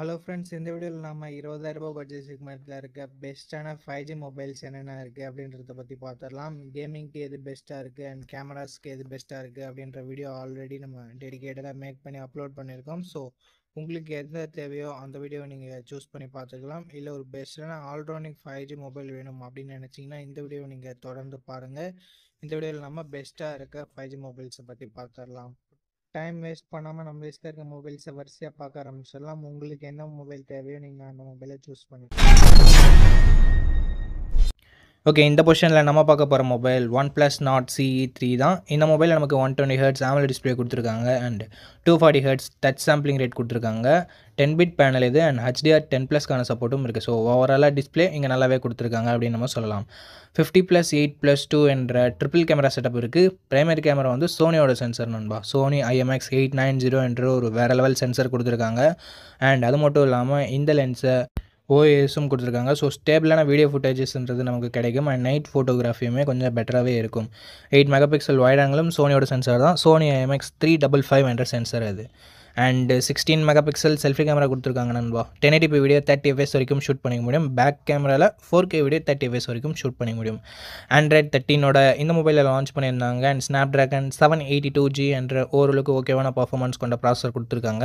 hello friends இந்த வீடியோவில் நம்ம இருபதாயிரம் ரூபாய் பட்ஜெட் செக்மெண்ட்டில் இருக்க பெஸ்ட்டான ஃபைவ் ஜி மொபைல்ஸ் என்னென்ன இருக்குது அப்படின்றத பற்றி பார்த்துடலாம் கேமிங்க்கு எது பெஸ்ட்டாக இருக்குது அண்ட் கேமராஸ்க்கு எது பெஸ்ட்டாக இருக்குது அப்படின்ற வீடியோ ஆல்ரெடி நம்ம டெடிக்கேட்டடாக மேக் பண்ணி அப்லோட் பண்ணியிருக்கோம் ஸோ உங்களுக்கு எந்த தேவையோ அந்த வீடியோவை நீங்கள் சூஸ் பண்ணி பார்த்துக்கலாம் இல்லை ஒரு பெஸ்ட்டான ஆல்ரவுண்டிங் ஃபைவ் ஜி மொபைல் வேணும் அப்படின்னு நினச்சிங்கன்னா இந்த வீடியோவை நீங்கள் தொடர்ந்து பாருங்கள் இந்த வீடியோவில் நம்ம பெஸ்ட்டாக இருக்க ஃபைவ் ஜி மொபைல்ஸை பற்றி பார்த்துடலாம் டைம் வேஸ்ட் பண்ணாமல் நம்ம ரிஸ்க்காக இருக்க மொபைல்ஸை வரிசையாக பார்க்க ஆரம்பிச்சிடலாம் உங்களுக்கு என்ன மொபைல் தேவையோ நீங்கள் அந்த மொபைலை சூஸ் பண்ணி ஓகே இந்த பொசிஷனில் நம்ம பார்க்க போகிற mobile one plus Nord CE three தான் இந்த மொபைலில் நமக்கு one twenty hertz AMOLED display கொடுத்துருக்காங்க and two forty hertz touch sampling rate கொடுத்துருக்காங்க டென் பிட் பேனல் இது அண்ட் ஹெச்டிஆர் டென் ப்ளஸ்க்கான சப்போர்ட்டும் இருக்குது ஸோ ஓவராலாக டிஸ்பிளே இங்கே நல்லாவே கொடுத்துருக்காங்க அப்படின்னு நம்ம சொல்லலாம் fifty plus eight plus two என்ற ட்ரிபிள் கேமரா செட்டப் இருக்குது ப்ரைமரி கேமரா வந்து சோனியோட சென்சர் நண்பா Sony IMX eight nine zero என்ற ஒரு வேறு லெவல் சென்சர் கொடுத்துருக்காங்க அண்ட் அது மட்டும் இல்லாமல் இந்த லென்ஸை ஓஎஸும் கொடுத்துருக்காங்க ஸோ ஸ்டேபிளான வீடியோ ஃபுட்டேஜஸ்ன்றது நமக்கு கிடைக்கும் அண்ட் நைட் ஃபோட்டோகிராஃபியுமே கொஞ்சம் பெட்டராகவே இருக்கும் எயிட் மெகா பிக்சல் வைட் ஆங்கிலும் சோனியோட சென்சார் தான் Sony MX three double five hundred sensor அது and sixteen mega pixel selfie camera கொடுத்துருக்காங்க நண்பா ten eighty p video thirty FPS வரைக்கும் ஷூட் பண்ணிக்க முடியும் பேக் கேமராவில் four K video thirty FPS வரைக்கும் ஷூட் பண்ணிக்க முடியும் ஆண்ட்ராய்ட் தேர்ட்டினோட இந்த மொபைலில் லான்ச் பண்ணியிருந்தாங்க and Snapdragon seven eighty two G என்ற ஓரளவுக்கு ஓகேவான பர்ஃபார்மன்ஸ் கொண்ட ப்ராசஸர் கொடுத்துருக்காங்க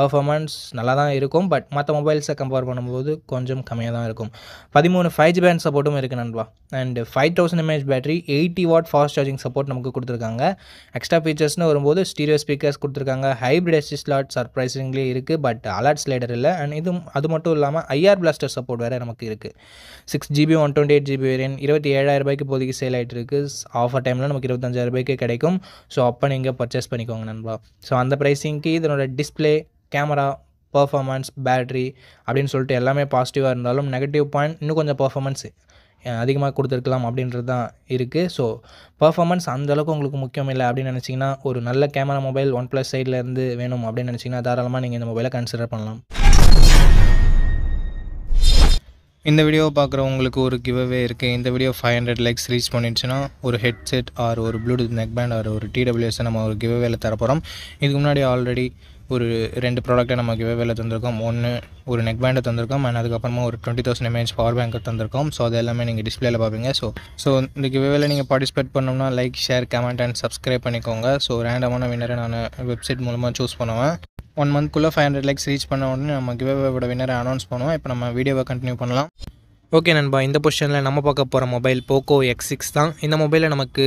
பர்ஃபார்மன்ஸ் நல்லா தான் இருக்கும் பட் மற்ற மொபைல்ஸை கம்பேர் பண்ணும்போது கொஞ்சம் கம்மியாக தான் இருக்கும் பதிமூணு ஃபைவ் ஜி பேண்ட் சப்போர்ட்டும் இருக்குது நண்பா and five thousand mAh battery eighty watt fast charging support நமக்கு கொடுத்துருக்காங்க எக்ஸ்ட்ரா ஃபீச்சர்ஸ்னு வரும்போது ஸ்டீரியோ ஸ்பீக்கர்ஸ் கொடுத்துருக்காங்க ஹைப்ரிட் அசிஸ்ட் ஸ்லாட் சர்ப்ரைசிங்லி இருக்குது பட் அலர்ட் ஸ்லைடர் இல்லை அண்ட் இது அது மட்டும் இல்லாமல் ஐஆர் பிளாஸ்டர் சப்போர்ட் வேறு நமக்கு இருக்குது six GB one twenty eight GB variant இருபத்தி ஏழாயிரம் ரூபாய்க்கு இப்போதைக்கு சேல் ஆகிட்டு இருக்கு ஆஃபர் டைமில் நமக்கு இருபத்தஞ்சாயிரம் ரூபாய்க்கு கிடைக்கும் ஸோ அப்போ நீங்கள் பர்ச்சேஸ் பண்ணிக்கோங்க நண்பா ஸோ அந்த ப்ரைஸிங்க்கு இதனோட டிஸ்பிளே கேமரா பர்ஃபார்மன்ஸ் பேட்ரி அப்படின்னு சொல்லிட்டு எல்லாமே பாசிட்டிவாக இருந்தாலும் நெகட்டிவ் பாயிண்ட் இன்னும் கொஞ்சம் பர்ஃபார்மன்ஸ் அதிகமாக கொடுத்துருக்கலாம் அப்படின்றது தான் இருக்குது ஸோ பர்ஃபாமன்ஸ் அந்தளவுக்கு உங்களுக்கு முக்கியம் இல்லை அப்படின்னு நினச்சிங்கன்னா ஒரு நல்ல கேமரா மொபைல் ஒன் ப்ளஸ் சைட்லேருந்து வேணும் அப்படின்னு நினச்சிங்கன்னா தாராளமாக நீங்கள் இந்த மொபைலை கன்சிடர் பண்ணலாம் இந்த வீடியோ பார்க்குறவங்களுக்கு ஒரு கிவ்வே இருக்குது இந்த video five hundred likes reach பண்ணிடுச்சுன்னா ஒரு ஹெட்செட் ஆர் ஒரு ப்ளூடூத் நெக் பேண்ட் ஆர் ஒரு டிடபிள்யூஎஸ் நம்ம ஒரு கிவ்அவேல தரப்போகிறோம் இதுக்கு முன்னாடி ஆல்ரெடி ஒரு ரெண்டு ப்ராடக்ட்டை நம்ம கிவேவேல தந்திருக்கோம் ஒன்று ஒரு நெக் பேண்டை தந்திருக்கோம் அண்ட் அதுக்கப்புறமா ஒரு twenty thousand mAh power banker தந்திருக்கோம் ஸோ அது எல்லாமே நீங்கள் டிஸ்பிளேல பார்ப்பீங்க ஸோ ஸோ இந்த கிவேவேல நீங்கள் பார்ட்டிசிபேட் பண்ணோம்னா like share comment and subscribe பண்ணிக்கோங்க ஸோ ரேண்டமான வின்னரை நான் வெப்சைட் மூலமாக சூஸ் பண்ணுவேன் ஒன் மந்த்குள்ளே ஃபைவ் ஹண்ட்ரட் லைக்ஸ் ரீச் பண்ண உடனே நம்ம கிவேவோட வின்னரை அனௌன்ஸ் பண்ணுவோம் இப்போ நம்ம வீடியோவை கண்டினியூ பண்ணலாம் ஓகே நண்பா இந்த பொசிஷனில் நம்ம பார்க்க போகிற மொபைல் போக்கோ எக்ஸ் சிக்ஸ் தான் இந்த மொபைலில் நமக்கு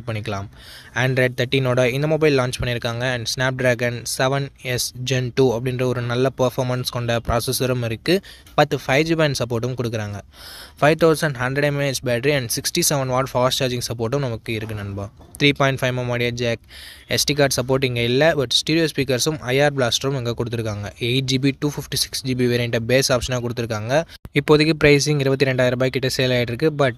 இன்ஸ்டால் பண்ணிக்கலாம் ஆண்ட்ராய்ட் தேர்ட்டினோட இந்த மொபைல் லான்ச் பண்ணியிருக்காங்க and Snapdragon seven S Gen two அப்படின்ற ஒரு நல்ல பர்ஃபார்மன்ஸ் கொண்ட ப்ராசஸரும் இருக்குது பத்து ஃபைவ் ஜி பேண்ட் சப்போர்ட்டும் கொடுக்குறாங்க five thousand hundred mAh battery and sixty seven watt fast charging சப்போர்ட்டும் நமக்கு இருக்குது நண்பா த்ரீ பாயிண்ட் ஃபைவ் மெமோடியா ஜாக் எஸ்டி கார்டு சப்போர்ட் இங்கே இல்லை பட் ஸ்டீரியோ ஸ்பீக்கர்ஸும் ஐஆர் பிளாஸ்டரும் இங்கே கொடுத்துருக்காங்க eight GB two fifty six GB வேரியண்ட்டை பேஸ் ஆப்ஷனாக கொடுத்துருக்காங்க இப்போதைக்கு ப்ரைஸிங் இருபத்தி ரெண்டாயிரம் ரூபாய் கிட்ட சேல் ஆகிட்டு இருக்கு பட்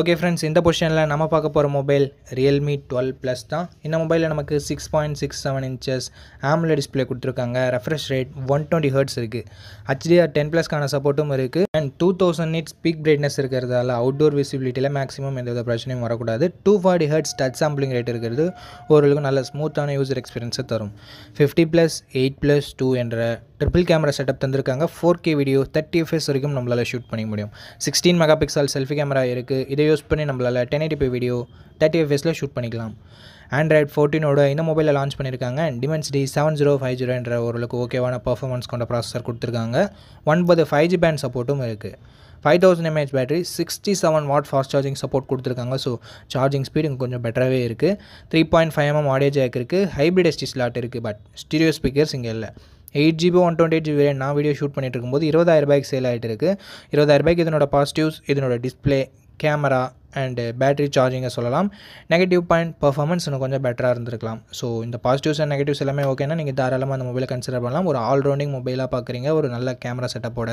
ஓகே ஃப்ரெண்ட்ஸ் இந்த பொசிஷனில் நம்ம பார்க்க போகிற மொபைல் ரியல்மி டுவெல் ப்ளஸ் தான் இந்த மொபைலில் நமக்கு six point six seven inches AMOLED display கொடுத்துருக்காங்க refresh rate one twenty hertz இருக்குது ஹச்டிஆர் டென் ப்ளஸ்க்கான சப்போர்ட்டும் இருக்குது and two thousand nits peak brightness இருக்கிறதால அவுட்டோர் விசிபிலிட்டியில் மேக்ஸிமம் வித பிரச்சனையும் வரக்கூடாது two forty hertz touch sampling rate இருக்கிறது ஓரளவுக்கு நல்ல ஸ்மூத்தான யூசர் எக்ஸ்பீரியன்ஸை தரும் fifty plus eight plus two என்ற ட்ரிபிள் கேமரா செட்டப் தந்திருக்காங்க four K video thirty FPS வரைக்கும் நம்மளால் ஷூட் பண்ணிக்க முடியும் sixteen mega pixel selfie camera இருக்குது இதை யூஸ் பண்ணி நம்மளால் ten eighty P video thirty எஃப்எஸில் ஷூட் பண்ணிக்கலாம் ஆண்ட்ராய்ட் ஃபோர்டீனோட இந்த மொபைலில் லான்ச் பண்ணியிருக்காங்க Dimensity D seven zero five ஜீரோன்ற ஓரளவுக்கு ஓகேவான பர்ஃபார்மன்ஸ் கொண்ட ப்ராசஸர் கொடுத்துருக்காங்க ஒன்பது ஃபைவ் ஜி பேண்ட் சப்போர்ட்டும் இருக்குது five thousand mAh battery sixty seven watt fast charging support கொடுத்துருக்காங்க ஸோ சார்ஜிங் ஸ்பீடு இங்கே கொஞ்சம் பெட்டராகவே இருக்குது three point five mm audio jack இருக்குது ஹைப்ரிட் எஸ்டி ஸ்லாட் இருக்குது பட் ஸ்டீரியோ ஸ்பீக்கர்ஸ் இங்கே இல்லை eight GB one twenty eight GB நான் வீடியோ ஷூட் பண்ணிட்டு இருக்கும்போது இருபதாயிரம் ரூபாய்க்கு சேல் ஆகிட்டு இருக்குது இருபதாயிரம் ரூபாய்க்கு இதனோட பாசிட்டிவ்ஸ் இதனோட டிஸ்பிளே கேமரா அண்டு பேட்ரி சார்ஜிங்கை சொல்லலாம் நெகட்டிவ் பாயிண்ட் பர்ஃபார்மன்ஸ் இன்னும் கொஞ்சம் பெட்டராக இருந்திருக்கலாம் ஸோ இந்த பாசிட்டிவ்ஸ் அண்ட் நெகட்டிவ்ஸ் எல்லாமே ஓகேனா நீங்கள் தாராளமாக அந்த மொபைலை கன்சிடர் பண்ணலாம் ஒரு ஆல்ரவுண்டிங் மொபைலாக பார்க்குறீங்க ஒரு நல்ல கேமரா செட்டப்போட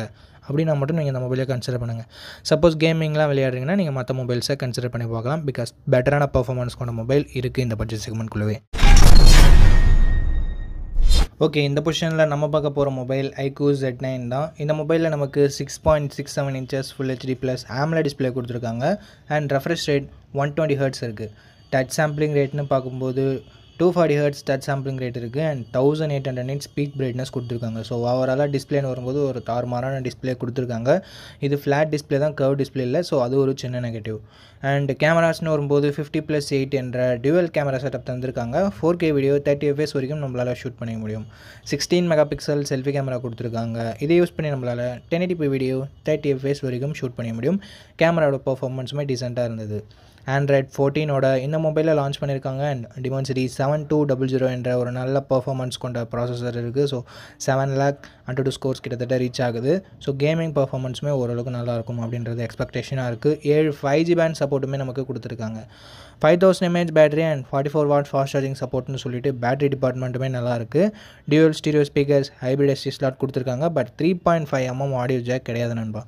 அப்படின்னா மட்டும் நீங்கள் இந்த மொபைலை கன்சிடர் பண்ணுங்கள் சப்போஸ் கேமிங்லாம் விளையாடுறீங்கன்னா நீங்கள் மற்ற மொபைல்ஸை கன்சிடர் பண்ணி பார்க்கலாம் பிகாஸ் பெட்டரான பர்ஃபார்மன்ஸ் கொண்ட மொபைல் இருக்குது இந்த பட்ஜெட் செக்மெண்ட்குள்ளவே ஓகே இந்த பொசிஷனில் நம்ம பார்க்க போகிற மொபைல் ஐக்யூ ஜெட் நைன் தான் இந்த மொபைலில் நமக்கு six point six seven inches full HD plus AMOLED display கொடுத்துருக்காங்க and refresh rate one twenty hertz இருக்குது டச் சாம்பிளிங் ரேட்னு பார்க்கும்போது two forty hertz touch sampling rate இருக்குது and thousand eight hundred nits peak brightness கொடுத்துருக்காங்க so ஓவராலாக டிஸ்பிளேன்னு வரும்போது ஒரு தார்மாரான டிஸ்பிளே கொடுத்துருக்காங்க இது ஃப்ளாட் டிஸ்பிளே தான் கர்வ் டிஸ்பிளே இல்லை ஸோ அது ஒரு சின்ன நெகட்டிவ் அண்ட் கேமராஸ்னு வரும்போது ஃபிஃப்டி ப்ளஸ் எயிட் என்ற டியூவல் கேமரா செட்டப் தந்திருக்காங்க four K video thirty FPS வரைக்கும் நம்மளால் ஷூட் பண்ணிக்க முடியும் sixteen mega pixel selfie camera கொடுத்துருக்காங்க இதை யூஸ் பண்ணி நம்மளால் ten eighty video thirty FPS வரைக்கும் ஷூட் பண்ணிக்க முடியும் கேமராவோட பர்ஃபார்மன்ஸுமே டீசெண்டாக இருந்தது ஆண்ட்ராய்ட் ஃபோர்டீனோட இந்த மொபைலில் லான்ச் பண்ணியிருக்காங்க and Dimensity seven two double zero என்ற ஒரு நல்ல பர்ஃபார்மன்ஸ் கொண்ட ப்ராசஸர் இருக்குது so seven lakh AnTuTu scores கிட்டத்தட்ட ரீச் ஆகுது ஸோ கேமிங் பர்ஃபார்மன்ஸுமே ஓரளவுக்கு நல்லாயிருக்கும் அப்படின்றது எக்ஸ்பெக்டேஷனாக இருக்குது ஏழு ஃபைவ் ஜி பேண்ட் சப்போர்ட்டுமே நமக்கு கொடுத்துருக்காங்க five thousand mAh battery and forty four watt fast charging சப்போர்ட்னு சொல்லிட்டு பேட்டரி டிபார்ட்மெண்ட்டுமே நல்லாயிருக்கு dual stereo speakers hybrid SD slot கொடுத்துருக்காங்க but three point five mm audio jack கிடையாது நண்பா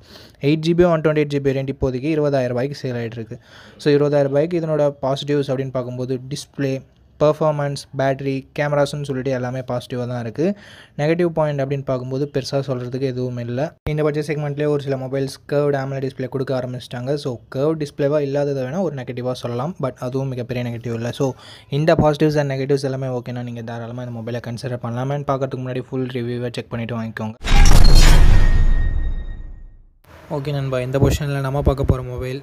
eight GB one twenty eight GB ரெண்டு இப்போதைக்கு இருபதாயிரம் ரூபாய்க்கு சேல் ஆகிட்டு இருக்குது ஸோ இருபதாயிரம் ரூபாய்க்கு இதனோட பாசிட்டிவ்ஸ் அப்படின்னு பார்க்கும்போது டிஸ்பிளே பர்ஃபார்மன்ஸ் பேட்ரி கேமராஸ்ன்னு சொல்லிட்டு எல்லாமே பாசிட்டிவாக தான் இருக்குது நெகட்டிவ் பாயிண்ட் அப்படின்னு பார்க்கும்போது பெருசாக சொல்கிறதுக்கு எதுவும் இல்லை இந்த பட்ஜெட் செக்மெண்ட்லேயே ஒரு சில மொபைல்ஸ் கேர்வ் ஆமல டிஸ்பிளே கொடுக்க ஆரம்பிச்சிட்டாங்க ஸோ கேர்வ் டிஸ்பிளேவாக இல்லாததை வேணால் ஒரு நெகட்டிவாக சொல்லலாம் பட் அதுவும் மிகப்பெரிய நெகட்டிவ் இல்லை ஸோ இந்த பாசிட்டிவ்ஸ் அண்ட் நெகட்டிவ்ஸ் எல்லாமே ஓகேனா நீங்கள் தாராளமாக இந்த மொபைலை கன்சிடர் பண்ணலாமே பார்க்கறதுக்கு முன்னாடி ஃபுல் ரிவ்யூவை செக் பண்ணிவிட்டு வாங்கிக்கோங்க ஓகே நண்பா இந்த பொஷனில் நம்ம பார்க்க போகிற mobile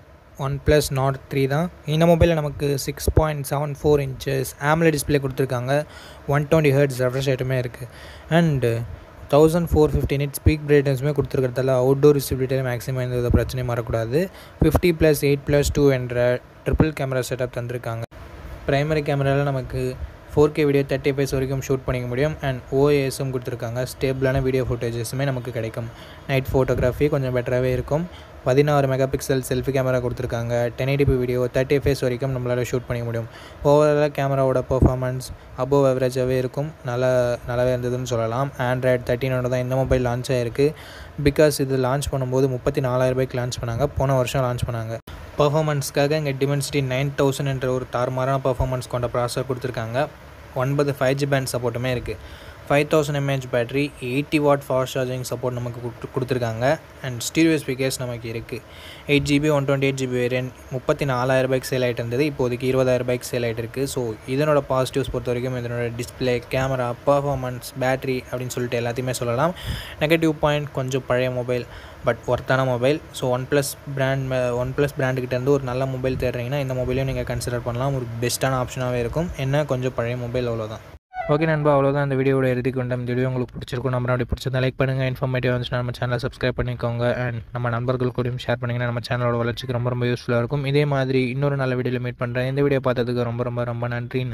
one plus Nord three தான் இந்த மொபைலில் நமக்கு six point seven four inches AMOLED display கொடுத்துருக்காங்க ஒன் டுவெண்ட்டி ஹர்ட்ஸ் ரெஃப்ரெஷ் ஐட்டமே இருக்குது and thousand four fifty nit peak பிரைட்னஸுமே கொடுத்துருக்கிறதால அவுட்டோர் விசிபிலிட்டியில் மேக்ஸிமம் எந்த வித பிரச்சனையும் வரக்கூடாது fifty plus eight plus two என்ற ட்ரிபிள் கேமரா செட்டப் தந்திருக்காங்க ப்ரைமரி கேமராவில் நமக்கு four K video thirty fps வரைக்கும் ஷூட் பண்ணிக்க முடியும் அண்ட் ஓஏஎஸும் கொடுத்துருக்காங்க ஸ்டேபிளான வீடியோ ஃபோட்டோஜஸுமே நமக்கு கிடைக்கும் நைட் ஃபோட்டோகிராஃபி கொஞ்சம் பெட்டராகவே இருக்கும் பதினாறு மெகா பிக்சல் செல்ஃபி கேமரா கொடுத்துருக்காங்க டென் ஐடிபி வீடியோ தேர்ட்டி ஃபேஸ் வரைக்கும் நம்மளால் ஷூட் பண்ணிக்க முடியும் ஓவராலாக கேமராவோட பர்ஃபார்மன்ஸ் அபோவ் அவரேஜாகவே இருக்கும் நல்லா நல்லாவே இருந்ததுன்னு சொல்லலாம் ஆண்ட்ராய்டு தேர்ட்டினோட தான் இந்த மொபைல் லான்ச் ஆகிருக்கு பிகாஸ் இது லான்ச் பண்ணும்போது முப்பத்தி நாலாயிரரூபாய்க்கு லான்ச் பண்ணாங்க போன வருஷம் லான்ச் பண்ணாங்க பர்ஃபார்மன்ஸ்க்காக இங்கே டிமென்சிட்டி நைன் தௌசண்ட் என்ற ஒரு தார்மாரான பர்ஃபார்மன்ஸ் கொண்ட ப்ராசர் கொடுத்துருக்காங்க ஒன்பது ஃபைவ் ஜி பேண்ட் சப்போர்ட்டுமே இருக்குது five thousand mAh battery eighty watt fast charging support நமக்கு கொடுத்துருக்காங்க அண்ட் ஸ்டீரியோ ஸ்பீக்கர்ஸ் நமக்கு இருக்குது eight GB one twenty eight GB variant முப்பத்தி நாலாயிரம் ரூபாய்க்கு சேல் ஆகிட்டு இருந்தது இப்போதைக்கு இருபதாயிரம் ரூபாய்க்கு சேல் ஆகிட்டு இருக்குது ஸோ இதனோட பாசிட்டிவ்ஸ் பொறுத்த வரைக்கும் இதனோட டிஸ்பிளே கேமரா பர்ஃபார்மன்ஸ் பேட்டரி அப்படின்னு சொல்லிட்டு எல்லாத்தையுமே சொல்லலாம் நெகட்டிவ் பாயிண்ட் கொஞ்சம் பழைய மொபைல் பட் ஒர்த்தான mobile so OnePlus brand OnePlus பிராண்டுக்கிட்டேருந்து ஒரு நல்ல மொபைல் தேடுறீங்கன்னா இந்த மொபைலையும் நீங்கள் கன்சிடர் பண்ணலாம் ஒரு பெஸ்ட்டான ஆப்ஷனாகவே இருக்கும் என்ன கொஞ்சம் பழைய மொபைல் அவ்வளோதான் ஓகே நண்பா அவ்வளோதான் இந்த வீடியோ எழுதி கொண்டோம் இந்த வீடியோ உங்களுக்கு பிடிச்சிருக்கும் நம்ம அப்படி பிடிச்சிருந்தா லைக் பண்ணுங்கள் இன்ஃபர்மேட்டிவ் வந்து நம்ம சேனலை சப்ஸ்கிரைப் பண்ணிக்கோங்க அண்ட் நம்ம நண்பர்கள் கூடயும் ஷேர் பண்ணிங்கன்னா நம்ம சேனலோட வளர்ச்சிக்கு ரொம்ப ரொம்ப யூஸ்ஃபுல்லாக இருக்கும் இதே மாதிரி இன்னொரு நல்ல வீடியோவில் மீட் பண்ணுறேன் இந்த வீடியோ பார்த்ததுக்கு ரொம்ப ரொம்ப ரொம்ப நன்றி